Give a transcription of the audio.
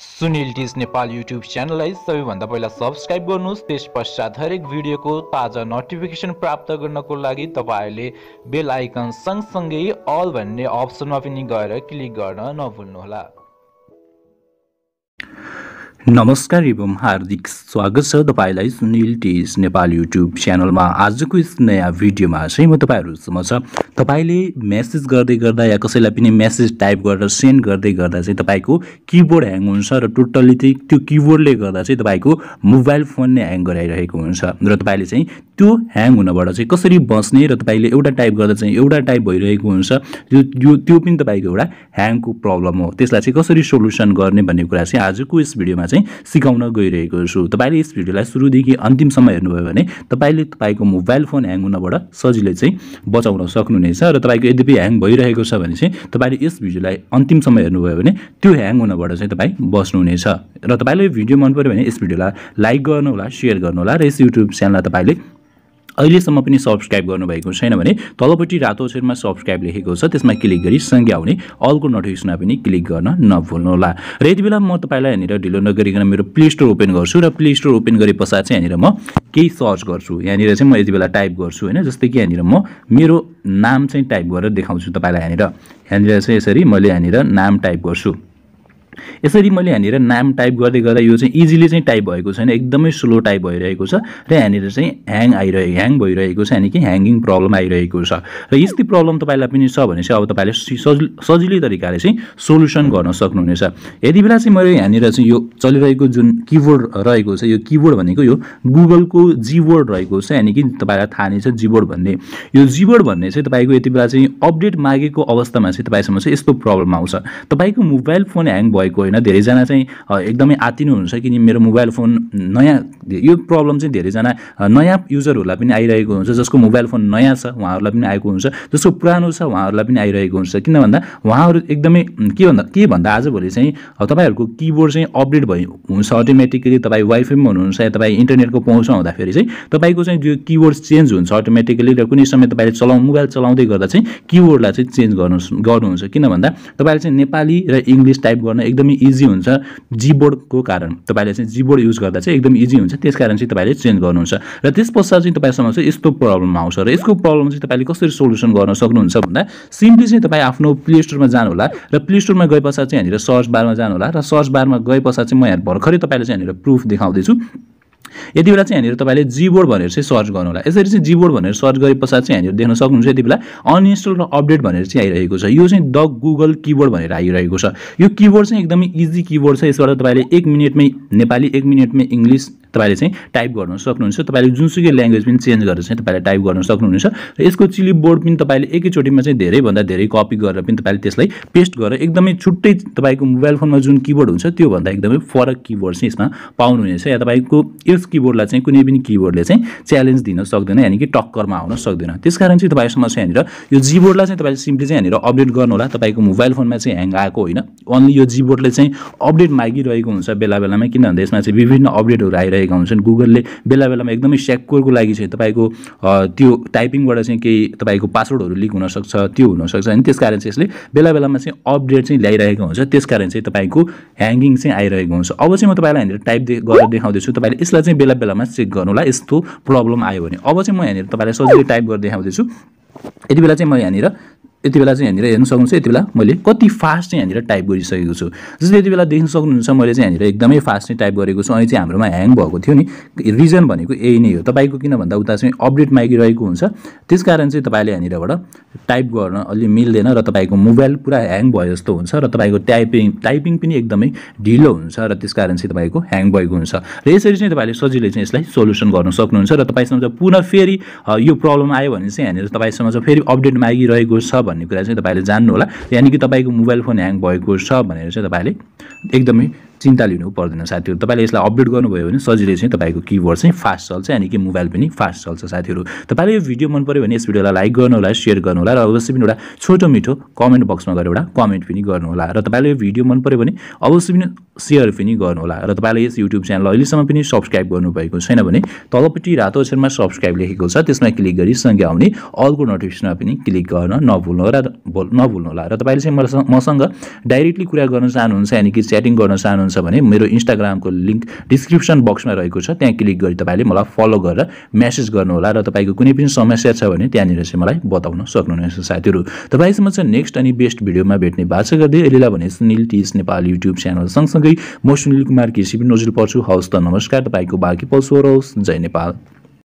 सुनिल डिज नेपाल युट्युब च्यानललाई सबैभन्दा पहिला सब्सक्राइब गर्नुहोस् त्यस पश्चात हरेक भिडियोको ताजा नोटिफिकेसन प्राप्त गर्नको लागि तपाईँहरूले बेल आइकन सँगसँगै अल भन्ने अप्सनमा पनि गएर क्लिक गर्न नभुल्नुहोला नमस्कार एवं हार्दिक स्वागत छ तपाईँलाई सुनिल टेस नेपाल युट्युब च्यानलमा आजको यस नयाँ भिडियोमा चाहिँ म तपाईँहरूसम्म छ तपाईँले मेसेज गर्दै गर्दा या कसैलाई पनि मेसेज टाइप गरेर सेन्ड गर्दै गर्दा चाहिँ तपाईँको किबोर्ड ह्याङ हुन्छ र टोटल्ली चाहिँ त्यो किबोर्डले गर्दा चाहिँ तपाईँको मोबाइल फोन नै ह्याङ गराइरहेको हुन्छ र तपाईँले चाहिँ त्यो ह्याङ हुनबाट चाहिँ कसरी बस्ने र तपाईँले एउटा टाइप गर्दा चाहिँ एउटा टाइप भइरहेको हुन्छ यो त्यो पनि तपाईँको एउटा ह्याङको प्रब्लम हो त्यसलाई चाहिँ कसरी सोल्युसन गर्ने भन्ने कुरा चाहिँ आजको यस भिडियोमा चाहिँ चाहिँ सिकाउन गइरहेको छु तपाईँले यस भिडियोलाई सुरुदेखि अन्तिमसम्म हेर्नुभयो भने तपाईँले तपाईँको मोबाइल फोन ह्याङ हुनबाट सजिलै चाहिँ बचाउन सक्नुहुनेछ र तपाईँको यद्यपि ह्याङ भइरहेको छ भने चाहिँ तपाईँले यस भिडियोलाई अन्तिमसम्म हेर्नुभयो भने त्यो ह्याङ हुनबाट चाहिँ तपाईँ बस्नुहुनेछ र तपाईँलाई भिडियो मन पऱ्यो भने यस भिडियोलाई लाइक गर्नुहोला सेयर गर्नुहोला र यस युट्युब च्यानललाई तपाईँले अहिलेसम्म पनि सब्सक्राइब गर्नुभएको छैन भने तलपट्टि रातो अक्षरमा सब्सक्राइब लेखेको छ त्यसमा क्लिक गरी सँगै आउने अलको नोटिफिकेसन पनि क्लिक गर्न नभुल्नुहोला र यति बेला म तपाईँलाई यहाँनिर ढिलो नगरिकन मेरो प्ले स्टोर ओपन गर्छु र प्ले स्टोर ओपन गरे पश्चात चाहिँ यहाँनिर म केही सर्च गर्छु यहाँनिर चाहिँ म यति बेला टाइप गर्छु होइन जस्तै कि यहाँनिर म मेरो नाम चाहिँ टाइप गरेर देखाउँछु तपाईँलाई यहाँनिर यहाँनिर चाहिँ यसरी मैले यहाँनिर नाम टाइप गर्छु यसरी मैले यहाँनिर नाम टाइप गर्दै गर्दा यो चाहिँ इजिली चाहिँ टाइप भएको छैन एकदमै स्लो टाइप भइरहेको छ र यहाँनिर चाहिँ ह्याङ आइरहेको ह्याङ भइरहेको छ यानि कि ह्याङ्गिङ प्रब्लम आइरहेको छ र यस्तै प्रब्लम तपाईँलाई पनि छ भने चाहिँ अब तपाईँले सजिलै तरिकाले चाहिँ सोल्युसन गर्न सक्नुहुनेछ यति बेला चाहिँ मैले यहाँनिर चाहिँ यो चलिरहेको जुन किबोर्ड रहेको छ यो किबोर्ड भनेको यो गुगलको जिबोर्ड रहेको छ यानि कि तपाईँलाई थाहा नै छ जिबोर्ड भन्ने यो जिबोर्ड भन्ने चाहिँ तपाईँको यति बेला चाहिँ अपडेट मागेको अवस्थामा चाहिँ तपाईँसम्म चाहिँ यस्तो प्रब्लम आउँछ तपाईँको मोबाइल फोन ह्याङ भयो भएको होइन धेरैजना चाहिँ एकदमै आतिनुहुन्छ हुनुहुन्छ किन मेरो मोबाइल फोन नयाँ यो प्रब्लम चाहिँ धेरैजना नयाँ युजरहरूलाई पनि आइरहेको हुन्छ जसको मोबाइल फोन नयाँ छ उहाँहरूलाई पनि आएको हुन्छ जसको पुरानो छ उहाँहरूलाई पनि आइरहेको हुन्छ किन भन्दा उहाँहरू एकदमै के भन्दा के भन्दा आजभोलि चाहिँ तपाईँहरूको किबोर्ड चाहिँ अपडेट भइ हुन्छ अटोमेटिकली तपाईँ वाइफाईमा हुनुहुन्छ या तपाईँ इन्टरनेटको पहुँच हुँदाखेरि चाहिँ तपाईँको चाहिँ त्यो किबोर्ड चेन्ज हुन्छ अटोमेटिकली र कुनै समय तपाईँले चलाउ मोबाइल चलाउँदै गर्दा चाहिँ किबोर्डलाई चाहिँ चेन्ज गर्नु गर्नुहुन्छ किन भन्दा तपाईँले चाहिँ नेपाली र इङ्ग्लिस टाइप गर्न एकदमै इजी हुन्छ जिबोर्डको कारण तपाईँले चाहिँ जिबोर्ड युज गर्दा चाहिँ एकदम इजी हुन्छ त्यस कारण चाहिँ तपाईँले चेन्ज गर्नुहुन्छ र त्यस पश्चात चाहिँ तपाईँसँग चाहिँ यस्तो प्रब्लम आउँछ र यसको प्रब्लम चाहिँ तपाईँले कसरी सोल्युसन गर्न सक्नुहुन्छ भन्दा सिम्पली चाहिँ तपाईँ आफ्नो प्ले स्टोरमा जानुहोला र प्ले स्टोरमा गए पश्चात चाहिँ यहाँनिर सर्च बारमा जानुहोला र सर्च बारमा गए पश्चात चाहिँ म यहाँ भर्खरै तपाईँले चाहिँ यहाँनिर प्रुफ देखाउँदैछु यति बेला चाहिँ यहाँनिर तपाईँले जिबोर्ड भनेर चाहिँ सर्च गर्नु होला यसरी चाहिँ जिबोर्ड भनेर सर्च गरे पश्चात चाहिँ यहाँनिर देख्न सक्नुहुन्छ यति बेला अनइन्स्टल र अपडेट भनेर चाहिँ आइरहेको छ यो चाहिँ द गुगल किबोर्ड भनेर आइरहेको छ यो किबोर्ड चाहिँ एकदमै इजी किबोर्ड छ यसबाट तपाईँले एक मिनटमै नेपाली एक मिनटमै इङ्ग्लिस तपाईँले चाहिँ टाइप गर्नु सक्नुहुन्छ तपाईँले जुनसुकै ल्याङ्ग्वेज पनि चेन्ज गरेर चाहिँ तपाईँले टाइप गर्न सक्नुहुन्छ र यसको चिली बोर्ड पनि तपाईँले एकैचोटिमा चाहिँ धेरैभन्दा धेरै कपी गरेर पनि तपाईँले त्यसलाई पेस्ट गरेर एकदमै छुट्टै तपाईँको मोबाइल फोनमा जुन किबोर्ड हुन्छ त्योभन्दा एकदमै फरक किबोर्ड चाहिँ यसमा पाउनुहुनेछ या तपाईँको यस किबोर्डलाई चाहिँ कुनै पनि किबोर्डले चाहिँ च्यालेन्ज दिन सक्दैन यानि कि टक्करमा आउन सक्दैन त्यसकारण चाहिँ तपाईँसँग चाहिँ यहाँनिर यो जिबोर्डलाई चाहिँ तपाईँले सिम्पली चाहिँ यहाँनिर अपडेट गर्नु होला तपाईँको मोबाइल फोनमा चाहिँ ह्याङ आएको होइन ओन्ली यो जीबोर्डले चाहिँ अपडेट मागिरहेको हुन्छ बेला बेलामा किनभने यसमा चाहिँ विभिन्न अपडेटहरू आइरहेको गरिरहेका हुन्छन् गुगलले बेला बेलामा एकदमै सेक्योरको लागि चाहिँ तपाईँको त्यो टाइपिङबाट चाहिँ केही तपाईँको पासवर्डहरू लिक हुनसक्छ त्यो हुनसक्छ अनि त्यस कारण चाहिँ यसले बेला बेलामा चाहिँ अपडेट चाहिँ ल्याइरहेको हुन्छ त्यस कारण चाहिँ तपाईँको ह्याङ्गिङ चाहिँ आइरहेको हुन्छ अब चाहिँ म तपाईँलाई यहाँनिर टाइप गरेर देखाउँदैछु तपाईँले यसलाई चाहिँ बेला बेलामा चेक होला यस्तो प्रब्लम आयो भने अब चाहिँ म यहाँनिर तपाईँलाई सजिलै टाइप गरेर देखाउँदैछु यति बेला चाहिँ म यहाँनिर यति बेला चाहिँ यहाँनिर हेर्नु सक्नुहुन्छ यति बेला मैले कति फास्ट चाहिँ यहाँनिर टाइप गरिसकेको छु जस्तो यति बेला देख्न सक्नुहुन्छ मैले चाहिँ यहाँनिर एकदमै फास्ट नै टाइप गरेको छु अनि चाहिँ हाम्रोमा ह्याङ भएको थियो नि रिजन भनेको यही नै हो तपाईँको किन भन्दा उता चाहिँ अपडेट मागिरहेको हुन्छ त्यस कारण चाहिँ तपाईँले यहाँनिरबाट टाइप गर्न अलि मिल्दैन र तपाईँको मोबाइल पुरा ह्याङ भयो जस्तो हुन्छ र तपाईँको टाइपिङ टाइपिङ पनि एकदमै ढिलो हुन्छ र त्यस कारण चाहिँ तपाईँको ह्याङ भएको हुन्छ र यसरी चाहिँ तपाईँले सजिलै चाहिँ यसलाई सोल्युसन गर्न सक्नुहुन्छ र तपाईँसँग पुनः फेरि यो प्रब्लम आयो भने चाहिँ यहाँनिर तपाईँसँग चाहिँ फेरि अपडेट मागिरहेको छ भने भन्ने कुरा चाहिँ तपाईँले होला यानि कि तपाईँको मोबाइल फोन ह्याङ भएको छ भनेर चाहिँ तपाईँले एकदमै चिन्ता लिनु पर्दैन साथीहरू तपाईँले यसलाई अपडेट गर्नुभयो भने सजिलै चाहिँ तपाईँको किबोर्ड चाहिँ फास्ट चल्छ यानि कि मोबाइल पनि फास्ट चल्छ साथीहरू तपाईँले यो भिडियो मन पऱ्यो भने यस भिडियोलाई लाइक गर्नुहोला सेयर गर्नुहोला र अवश्य पनि एउटा छोटो मिठो कमेन्ट बक्समा गएर एउटा कमेन्ट पनि गर्नुहोला र तपाईँले यो भिडियो मन पऱ्यो भने अवश्य पनि सेयर पनि गर्नुहोला र तपाईँले यस युट्युब च्यानल अहिलेसम्म पनि सब्सक्राइब गर्नुभएको छैन भने तलपट्टि रातो अक्षरमा सब्सक्राइब लेखेको छ त्यसमा क्लिक गरी सँगै आउने अलको नोटिफिकेसनमा पनि क्लिक गर्न नभुल्नु नभुल्नु होला र तपाईँले चाहिँ मसँग डाइरेक्टली कुरा गर्न चाहनुहुन्छ यानि कि च्याटिङ गर्न चाहनुहुन्छ चाहनुहुन्छ भने मेरो इन्स्टाग्रामको लिङ्क डिस्क्रिप्सन बक्समा रहेको छ त्यहाँ क्लिक गरी तपाईँले मलाई फलो गरेर म्यासेज गर्नुहोला र तपाईँको कुनै पनि समस्या छ भने त्यहाँनिर चाहिँ मलाई बताउन सक्नुहुनेछ साथीहरू तपाईँसम्म चाहिँ नेक्स्ट अनि बेस्ट भिडियोमा भेट्ने बाचा गर्दै अहिलेलाई भने सुनिल टिस नेपाल युट्युब च्यानल सँगसँगै म सुनिल कुमार केसी पनि नजिल पर्छु हवस् त नमस्कार तपाईँको बाँकी पल्सो होस् जय नेपाल